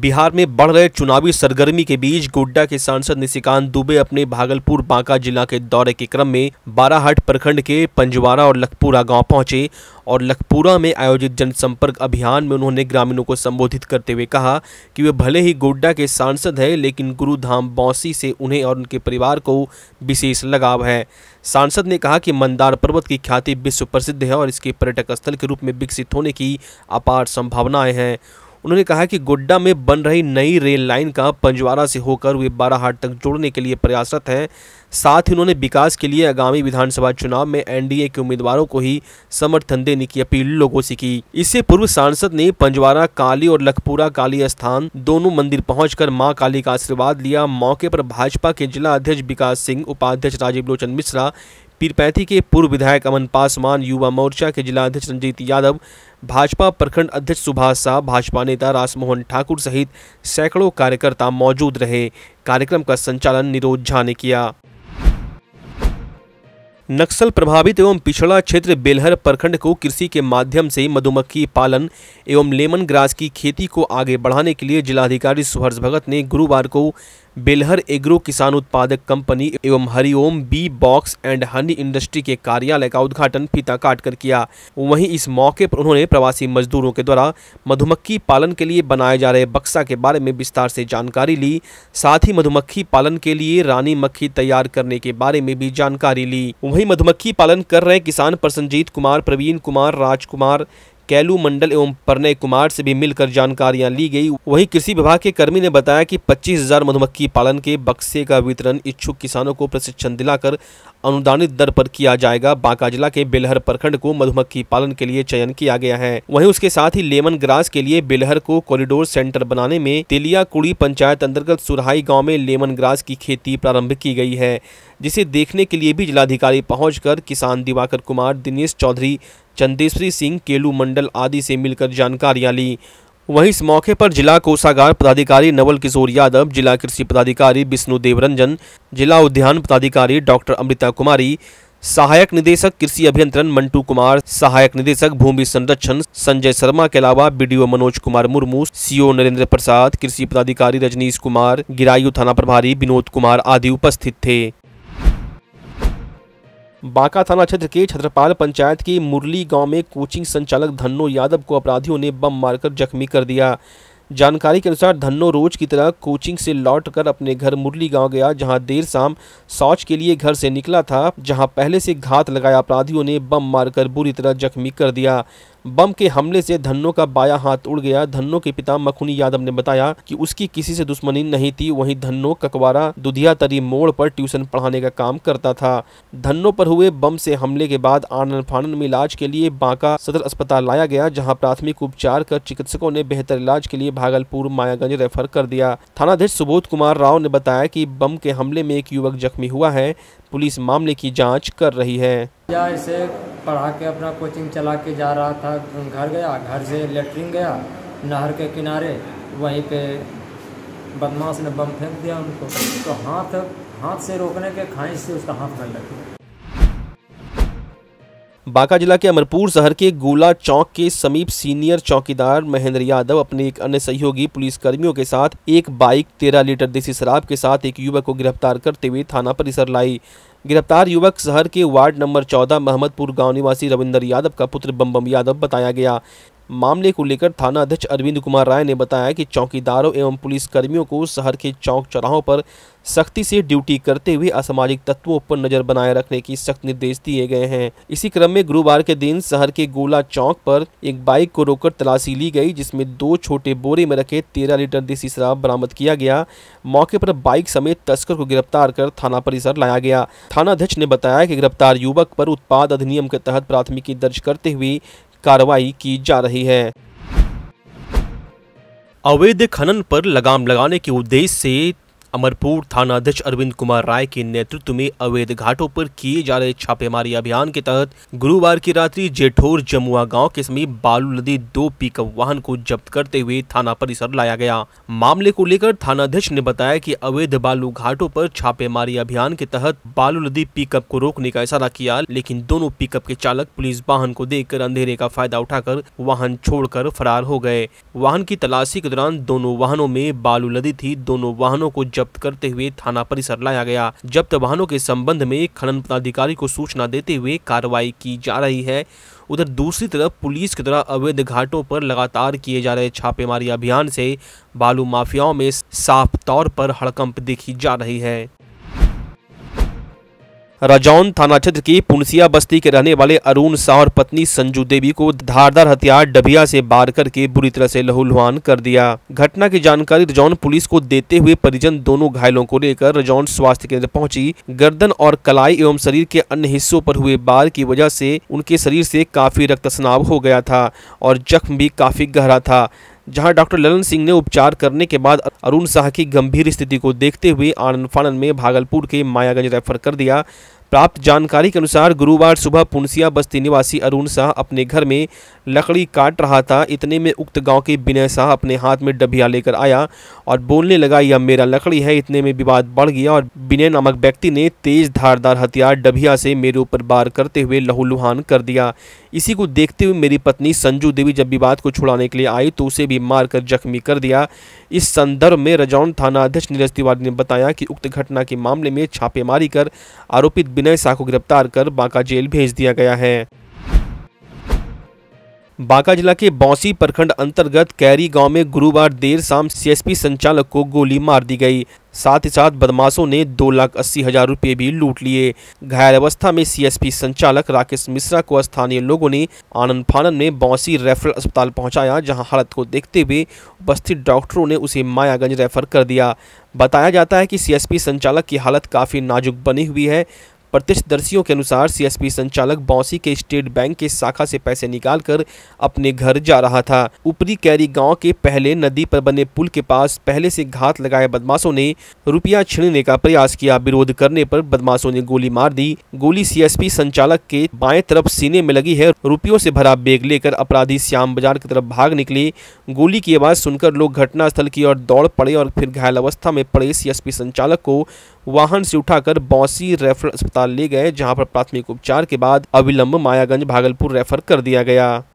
बिहार में बढ़ रहे चुनावी सरगर्मी के बीच गोड्डा के सांसद निशिकांत दुबे अपने भागलपुर बांका जिला के दौरे के क्रम में बाराहाट प्रखंड के पंजवारा और लखपुरा गांव पहुंचे और लखपुरा में आयोजित जनसंपर्क अभियान में उन्होंने ग्रामीणों को संबोधित करते हुए कहा कि वे भले ही गोड्डा के सांसद हैं लेकिन गुरुधाम बौसी से उन्हें और उनके परिवार को विशेष लगाव है सांसद ने कहा कि मंदार पर्वत की ख्याति विश्व प्रसिद्ध है और इसके पर्यटक स्थल के रूप में विकसित होने की अपार संभावनाएं हैं उन्होंने कहा कि गोड्डा में बन रही नई रेल लाइन का पंजवारा से होकर वे बाराहाट तक जोड़ने के लिए प्रयासरत हैं साथ ही उन्होंने विकास के लिए आगामी विधानसभा चुनाव में एनडीए के उम्मीदवारों को ही समर्थन देने की अपील लोगों से की इससे पूर्व सांसद ने पंजवारा काली और लखपुरा काली स्थान दोनों मंदिर पहुंचकर मां काली का आशीर्वाद लिया मौके पर भाजपा के जिला अध्यक्ष विकास सिंह उपाध्यक्ष राजीव लोचन मिश्रा पीरपैथी के पूर्व विधायक अमन पासवान युवा मोर्चा के जिला अध्यक्ष रंजीत यादव भाजपा प्रखंड अध्यक्ष सुभाष शाह भाजपा नेता रासमोहन ठाकुर सहित सैकड़ों कार्यकर्ता मौजूद रहे कार्यक्रम का संचालन निरोध झा ने किया नक्सल प्रभावित एवं पिछड़ा क्षेत्र बेलहर प्रखंड को कृषि के माध्यम से मधुमक्खी पालन एवं लेमन ग्रास की खेती को आगे बढ़ाने के लिए जिलाधिकारी सुहर्ष भगत ने गुरुवार को बेलहर एग्रो किसान उत्पादक कंपनी एवं Hariom bee box and honey industry के कार्यालय का उद्घाटन फीता काट कर किया वहीं इस मौके पर उन्होंने प्रवासी मजदूरों के द्वारा मधुमक्खी पालन के लिए बनाए जा रहे बक्सा के बारे में विस्तार से जानकारी ली साथ ही मधुमक्खी पालन के लिए रानी मक्खी तैयार करने के बारे में भी जानकारी ली वही मधुमक्खी पालन कर रहे किसान प्रसन्नजीत कुमार प्रवीण कुमार राजकुमार कैलू मंडल एवं प्रणय कुमार से भी मिलकर जानकारियां ली गई वहीं कृषि विभाग के कर्मी ने बताया कि पच्चीस हजार मधुमक्खी पालन के बक्से का वितरण इच्छुक किसानों को प्रशिक्षण दिलाकर अनुदानित दर पर किया जाएगा बांका जिला के बेलहर प्रखंड को मधुमक्खी पालन के लिए चयन किया गया है वहीं उसके साथ ही लेमन ग्रास के लिए बेलहर को कॉरिडोर सेंटर बनाने में तेलिया कुड़ी पंचायत अंतर्गत सुरहाई गाँव में लेमन ग्रास की खेती प्रारंभ की गई है जिसे देखने के लिए भी जिलाधिकारी पहुंचकर किसान दिवाकर कुमार दिनेश चौधरी चंदेश्वरी सिंह केलू मंडल आदि से मिलकर जानकारियां ली वहीं इस मौके पर जिला कोषागार पदाधिकारी नवल किशोर यादव जिला कृषि पदाधिकारी विष्णु देवरंजन जिला उद्यान पदाधिकारी डॉक्टर अमृता कुमारी सहायक निदेशक कृषि अभियंत्रण मंटू कुमार सहायक निदेशक भूमि संरक्षण संजय शर्मा के अलावा बी मनोज कुमार मुर्मू सीओ नरेंद्र प्रसाद कृषि पदाधिकारी रजनीश कुमार गिरायु थाना प्रभारी विनोद कुमार आदि उपस्थित थे बांका थाना क्षेत्र के छत्रपाल पंचायत के मुरली गांव में कोचिंग संचालक धन्नो यादव को अपराधियों ने बम मारकर जख्मी कर दिया जानकारी के अनुसार धन्नो रोज की तरह कोचिंग से लौटकर अपने घर मुरली गांव गया जहां देर शाम शौच के लिए घर से निकला था जहां पहले से घात लगाया अपराधियों ने बम मारकर बुरी तरह जख्मी कर दिया बम के हमले से धन्नो का बाया हाथ उड़ गया धन्नो के पिता मखुनी यादव ने बताया कि उसकी किसी से दुश्मनी नहीं थी वहीं धन्नो ककवारा दुधिया तरी मोड़ पर ट्यूशन पढ़ाने का काम करता था धन्नो पर हुए बम से हमले के बाद आनंद फानन में इलाज के लिए बांका सदर अस्पताल लाया गया जहाँ प्राथमिक उपचार कर चिकित्सकों ने बेहतर इलाज के लिए भागलपुर मायागंज रेफर कर दिया थानाध्यक्ष सुबोध कुमार राव ने बताया कि बम के हमले में एक युवक जख्मी हुआ है पुलिस मामले की जाँच कर रही है या ऐसे पढ़ा के अपना कोचिंग चला के जा रहा था घर गया घर से लेटरिन गया नहर के किनारे वहीं पे बदमाश ने बम फेंक दिया उनको तो हाथ हाथ से रोकने के खाई से उसका हाथ गल लग बांका जिला के अमरपुर शहर के गोला चौक के समीप सीनियर चौकीदार महेंद्र यादव अपने एक अन्य सहयोगी पुलिस कर्मियों के साथ एक बाइक तेरह लीटर देसी शराब के साथ एक युवक को गिरफ्तार करते हुए थाना परिसर लाई गिरफ्तार युवक शहर के वार्ड नंबर 14 महमदपुर गांव निवासी रविंदर यादव का पुत्र बम बम यादव बताया गया मामले को लेकर थाना अध्यक्ष अरविंद कुमार राय ने बताया कि चौकीदारों एवं पुलिस कर्मियों को शहर के चौक चौराहों पर सख्ती से ड्यूटी करते हुए असामाजिक तत्वों पर नजर बनाए रखने की सख्त निर्देश दिए गए हैं इसी क्रम में गुरुवार के दिन शहर के गोला चौक पर एक बाइक को रोककर तलाशी ली गई जिसमें दो छोटे बोरे में रखे तेरह लीटर देसी शराब बरामद किया गया मौके पर बाइक समेत तस्कर को गिरफ्तार कर थाना परिसर लाया गया थाना अध्यक्ष ने बताया की गिरफ्तार युवक पर उत्पाद अधिनियम के तहत प्राथमिकी दर्ज करते हुए कार्रवाई की जा रही है अवैध खनन पर लगाम लगाने के उद्देश्य से अमरपुर थानाध्यक्ष अरविंद कुमार राय के नेतृत्व में अवैध घाटों पर किए जा रहे छापेमारी अभियान के तहत गुरुवार की रात्रि जेठोर जमुआ गांव के समीप बालू नदी दो पिकअप वाहन को जब्त करते हुए थाना परिसर लाया गया मामले को लेकर थानाध्यक्ष ने बताया कि अवैध बालू घाटों पर छापेमारी अभियान के तहत बालू नदी पिकअप को रोकने का इशारा किया लेकिन दोनों पिकअप के चालक पुलिस वाहन को देख अंधेरे का फायदा उठाकर वाहन छोड़कर फरार हो गए वाहन की तलाशी के दौरान दोनों वाहनों में बालू लदी थी दोनों वाहनों को जब्त जब्त करते हुए थाना परिसर लाया गया जब्त वाहनों के संबंध में खनन पदाधिकारी को सूचना देते हुए कार्रवाई की जा रही है उधर दूसरी तरफ पुलिस के द्वारा अवैध घाटों पर लगातार किए जा रहे छापेमारी अभियान से बालू माफियाओं में साफ तौर पर हड़कंप देखी जा रही है राजौन थाना क्षेत्र की पुनसिया बस्ती के रहने वाले अरुण शाह और पत्नी संजू देवी को धारदार हथियार डबिया से बार करके बुरी तरह से लहूलुहान कर दिया घटना की जानकारी रजौन पुलिस को देते हुए परिजन दोनों घायलों को लेकर रजौन स्वास्थ्य केंद्र पहुंची गर्दन और कलाई एवं शरीर के अन्य हिस्सों पर हुए बार की वजह से उनके शरीर से काफी रक्त स्नाव हो गया था और जख्म भी काफी गहरा था जहां डॉक्टर ललन सिंह ने उपचार करने के बाद अरुण शाह की गंभीर स्थिति को देखते हुए आनंद फानंद में भागलपुर के मायागंज रेफर कर दिया प्राप्त जानकारी के अनुसार गुरुवार सुबह पुनसिया बस्ती निवासी अरुण शाह अपने घर में लकड़ी काट रहा था इतने में उक्त गांव के विनय शाह अपने हाथ में डबिया लेकर आया और बोलने लगा यह मेरा लकड़ी है इतने में विवाद बढ़ गया और विनय नामक व्यक्ति ने तेज धारदार हथियार डबिया से मेरे ऊपर बार करते हुए लहूलुहान कर दिया इसी को देखते हुए मेरी पत्नी संजू देवी जब विवाद को छुड़ाने के लिए आई तो उसे भी मारकर जख्मी कर दिया इस संदर्भ में रजौन थाना अध्यक्ष नीरज तिवारी ने बताया कि उक्त घटना के मामले में छापेमारी कर आरोपित विनय साह को गिरफ्तार कर बांका जेल भेज दिया गया है बांका जिला के बौसी प्रखंड अंतर्गत कैरी गांव में गुरुवार देर शाम सीएसपी संचालक को गोली मार दी गई साथ ही साथ बदमाशों ने दो लाख अस्सी हजार रुपये भी लूट लिए घायल अवस्था में सीएसपी संचालक राकेश मिश्रा को स्थानीय लोगों ने आनंद फानन में बौसी रेफरल अस्पताल पहुंचाया जहां हालत को देखते हुए उपस्थित डॉक्टरों ने उसे मायागंज रेफर कर दिया बताया जाता है कि सीएसपी संचालक की हालत काफ़ी नाजुक बनी हुई है प्रत्यक्षदर्शियों के अनुसार सीएसपी संचालक बौसी के स्टेट बैंक के शाखा से पैसे निकालकर अपने घर जा रहा था ऊपरी कैरी गांव के पहले नदी पर बने पुल के पास पहले से घात लगाए बदमाशों ने रुपया छीनने का प्रयास किया विरोध करने पर बदमाशों ने गोली मार दी गोली सीएसपी संचालक के बाएं तरफ सीने में लगी है रुपयों से भरा बैग लेकर अपराधी श्याम बाजार की तरफ भाग निकले गोली की आवाज सुनकर लोग घटनास्थल की ओर दौड़ पड़े और फिर घायल अवस्था में पड़े सीएसपी संचालक को वाहन से उठाकर बौसी रेफरल अस्पताल अस्पताल ले गए जहां पर प्राथमिक उपचार के बाद अविलंब मायागंज भागलपुर रेफर कर दिया गया